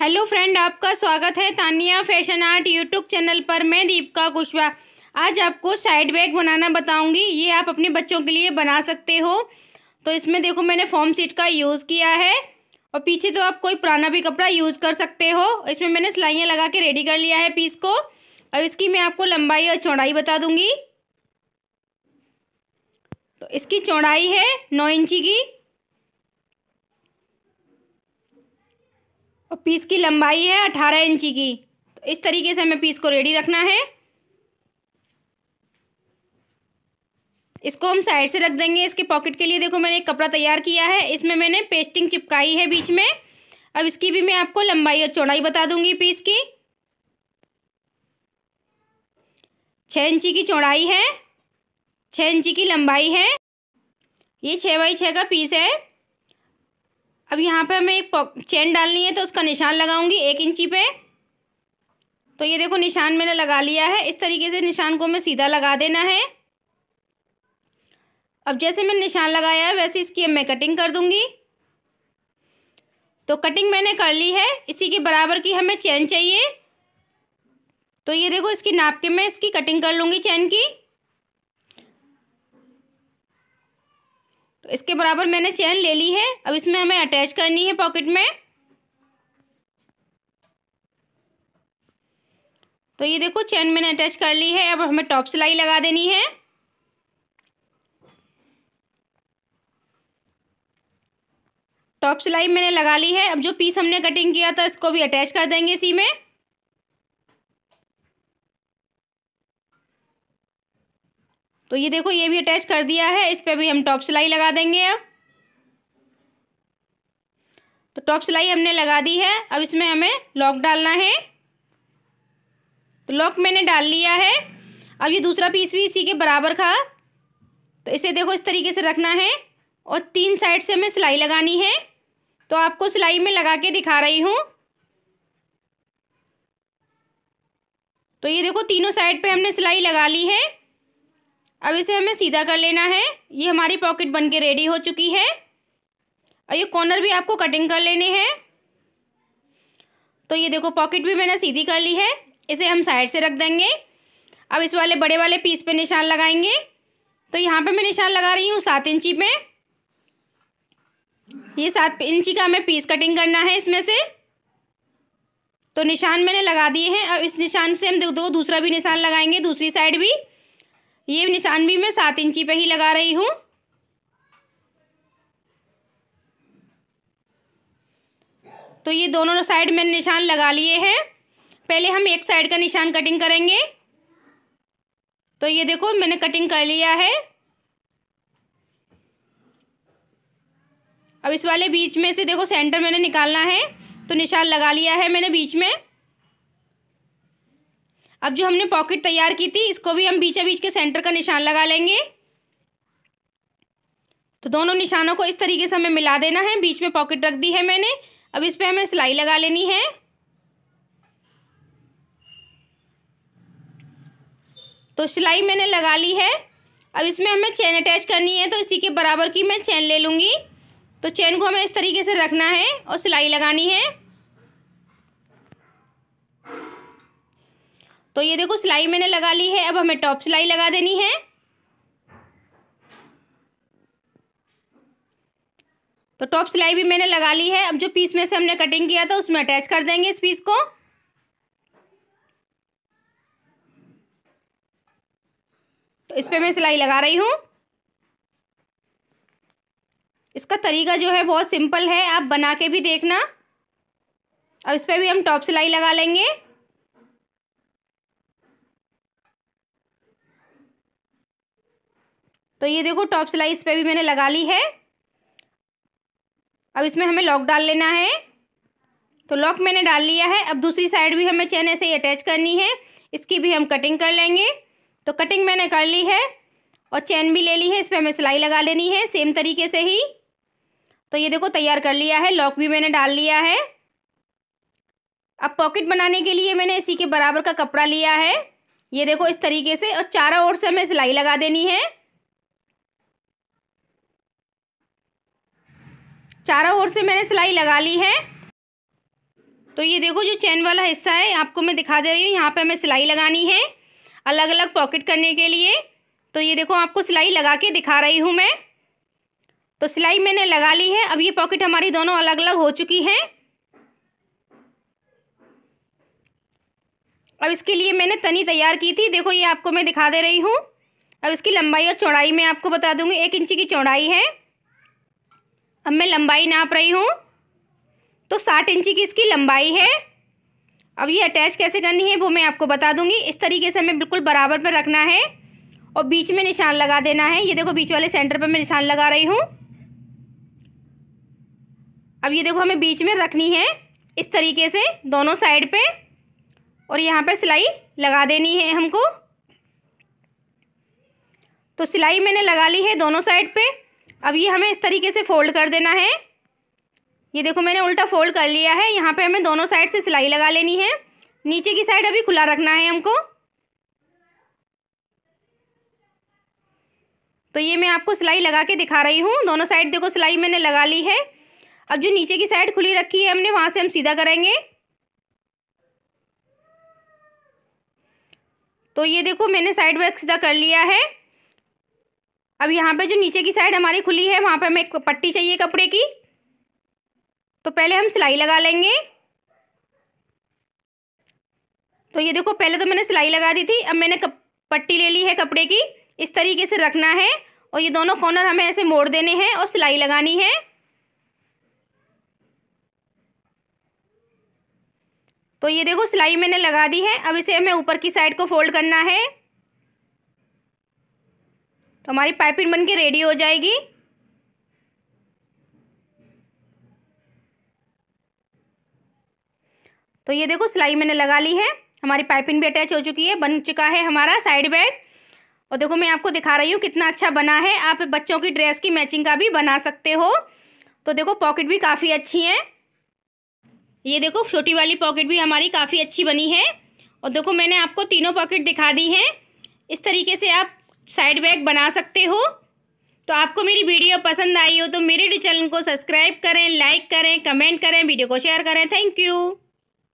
hello friend आपका स्वागत है Tania fashion art YouTube channel पर मैं दीपिका कुशवा आज आपको साइड बैग बनाना बताऊंगी ये आप अपने बच्चों के लिए बना सकते हो तो इसमें देखो मैंने फॉर्म सीट का यूज़ किया है और पीछे तो आप कोई पुराना भी कपड़ा यूज़ कर सकते हो इसमें मैंने सिलाइयाँ लगा के रेडी कर लिया है पीस को अब इसकी मैं आपको लंबाई और चौड़ाई बता दूँगी तो इसकी चौड़ाई है नौ इंची की और पीस की लंबाई है अठारह इंची की तो इस तरीके से हमें पीस को रेडी रखना है इसको हम साइड से रख देंगे इसके पॉकेट के लिए देखो मैंने एक कपड़ा तैयार किया है इसमें मैंने पेस्टिंग चिपकाई है बीच में अब इसकी भी मैं आपको लंबाई और चौड़ाई बता दूंगी पीस की छः इंची की चौड़ाई है छः इंची की लंबाई है ये छः बाई छः का पीस है अब यहाँ पे हमें एक चेन डालनी है तो उसका निशान लगाऊंगी एक इंची पे तो ये देखो निशान मैंने लगा लिया है इस तरीके से निशान को हमें सीधा लगा देना है अब जैसे मैंने निशान लगाया है वैसे इसकी मैं कटिंग कर दूंगी तो कटिंग मैंने कर ली है इसी के बराबर की हमें चेन चाहिए तो ये देखो इसकी नाप के मैं इसकी कटिंग कर लूँगी चैन की तो इसके बराबर मैंने चैन ले ली है अब इसमें हमें अटैच करनी है पॉकेट में तो ये देखो चैन मैंने अटैच कर ली है अब हमें टॉप सिलाई लगा देनी है टॉप सिलाई मैंने लगा ली है अब जो पीस हमने कटिंग किया था इसको भी अटैच कर देंगे इसी में तो ये देखो ये भी अटैच कर दिया है इस पर भी हम टॉप सिलाई लगा देंगे अब तो टॉप सिलाई हमने लगा दी है अब इसमें हमें लॉक डालना है तो लॉक मैंने डाल लिया है अब ये दूसरा पीस भी इसी के बराबर का तो इसे देखो इस तरीके से रखना है और तीन साइड से हमें सिलाई लगानी है तो आपको सिलाई में लगा के दिखा रही हूँ तो ये देखो तीनों साइड पे हमने सिलाई लगा ली है अब इसे हमें सीधा कर लेना है ये हमारी पॉकेट बन के रेडी हो चुकी है और ये कॉर्नर भी आपको कटिंग कर लेने हैं तो ये देखो पॉकेट भी मैंने सीधी कर ली है इसे हम साइड से रख देंगे अब इस वाले बड़े वाले पीस पे निशान लगाएंगे तो यहाँ पे मैं निशान लगा रही हूँ सात इंची पे ये सात इंची का हमें पीस कटिंग करना है इसमें से तो निशान मैंने लगा दिए हैं अब इस निशान से हम देखो दूसरा भी निशान लगाएंगे दूसरी साइड भी ये निशान भी मैं सात इंची पे ही लगा रही हूँ तो ये दोनों साइड मैंने निशान लगा लिए हैं पहले हम एक साइड का निशान कटिंग करेंगे तो ये देखो मैंने कटिंग कर लिया है अब इस वाले बीच में से देखो सेंटर मैंने निकालना है तो निशान लगा लिया है मैंने बीच में अब जो हमने पॉकेट तैयार की थी इसको भी हम बीचा बीच के सेंटर का निशान लगा लेंगे तो दोनों निशानों को इस तरीके से हमें मिला देना है बीच में पॉकेट रख दी है मैंने अब इस पर हमें सिलाई लगा लेनी है तो सिलाई मैंने लगा ली है अब इसमें हमें चेन अटैच करनी है तो इसी के बराबर की मैं चेन ले लूँगी तो चेन को हमें इस तरीके से रखना है और सिलाई लगानी है तो ये देखो सिलाई मैंने लगा ली है अब हमें टॉप सिलाई लगा देनी है तो टॉप सिलाई भी मैंने लगा ली है अब जो पीस में से हमने कटिंग किया था उसमें अटैच कर देंगे इस पीस को तो इस पर मैं सिलाई लगा रही हूँ इसका तरीका जो है बहुत सिंपल है आप बना के भी देखना अब इस पर भी हम टॉप सिलाई लगा लेंगे तो ये देखो टॉप सिलाई इस पर भी मैंने लगा ली है अब इसमें हमें लॉक डाल लेना है तो लॉक मैंने डाल लिया है अब दूसरी साइड भी हमें चैन ऐसे ही अटैच करनी है इसकी भी हम कटिंग कर लेंगे तो कटिंग मैंने कर ली है और चैन भी ले ली है इस पर हमें सिलाई लगा लेनी है सेम तरीके से ही तो ये देखो तैयार कर लिया है लॉक भी मैंने डाल लिया है अब पॉकेट बनाने के लिए मैंने इसी के बराबर का कपड़ा लिया है ये देखो इस तरीके से और चारों ओर से हमें सिलाई लगा देनी है चारों ओर से मैंने सिलाई लगा ली है तो ये देखो जो चैन वाला हिस्सा है आपको मैं दिखा दे रही हूँ यहाँ पर हमें सिलाई लगानी है अलग अलग पॉकेट करने के लिए तो ये देखो आपको सिलाई लगा के दिखा रही हूँ मैं तो सिलाई मैंने लगा ली है अब ये पॉकेट हमारी दोनों अलग अलग हो चुकी हैं अब इसके लिए मैंने तनी तैयार की थी देखो ये आपको मैं दिखा दे रही हूँ अब इसकी लंबाई और चौड़ाई मैं आपको बता दूँगी एक इंची की चौड़ाई है अब मैं लंबाई नाप रही हूँ तो साठ इंची की इसकी लंबाई है अब ये अटैच कैसे करनी है वो मैं आपको बता दूंगी इस तरीके से हमें बिल्कुल बराबर पर रखना है और बीच में निशान लगा देना है ये देखो बीच वाले सेंटर पर मैं निशान लगा रही हूँ अब ये देखो हमें बीच में रखनी है इस तरीके से दोनों साइड पे और यहाँ पे सिलाई लगा देनी है हमको तो सिलाई मैंने लगा ली है दोनों साइड पे अब ये हमें इस तरीके से फोल्ड कर देना है ये देखो मैंने उल्टा फोल्ड कर लिया है यहाँ पे हमें दोनों साइड से सिलाई लगा लेनी है नीचे की साइड अभी खुला रखना है हमको तो ये मैं आपको सिलाई लगा के दिखा रही हूँ दोनों साइड देखो सिलाई मैंने लगा ली है अब जो नीचे की साइड खुली रखी है हमने वहाँ से हम सीधा करेंगे तो ये देखो मैंने साइड वर्क सीधा कर लिया है अब यहाँ पे जो नीचे की साइड हमारी खुली है वहाँ पे हमें एक पट्टी चाहिए कपड़े की तो पहले हम सिलाई लगा लेंगे तो ये देखो पहले तो मैंने सिलाई लगा दी थी अब मैंने कप, पट्टी ले ली है कपड़े की इस तरीके से रखना है और ये दोनों कॉर्नर हमें ऐसे मोड़ देने हैं और सिलाई लगानी है तो ये देखो सिलाई मैंने लगा दी है अब इसे हमें ऊपर की साइड को फोल्ड करना है तो हमारी पाइपिंग बन के रेडी हो जाएगी तो ये देखो सिलाई मैंने लगा ली है हमारी पाइपिंग भी अटैच हो चुकी है बन चुका है हमारा साइड बैग और देखो मैं आपको दिखा रही हूँ कितना अच्छा बना है आप बच्चों की ड्रेस की मैचिंग का भी बना सकते हो तो देखो पॉकेट भी काफ़ी अच्छी हैं ये देखो छोटी वाली पॉकेट भी हमारी काफ़ी अच्छी बनी है और देखो मैंने आपको तीनों पॉकेट दिखा दी हैं इस तरीके से आप साइड बैग बना सकते हो तो आपको मेरी वीडियो पसंद आई हो तो मेरे चैनल को सब्सक्राइब करें लाइक करें कमेंट करें वीडियो को शेयर करें थैंक यू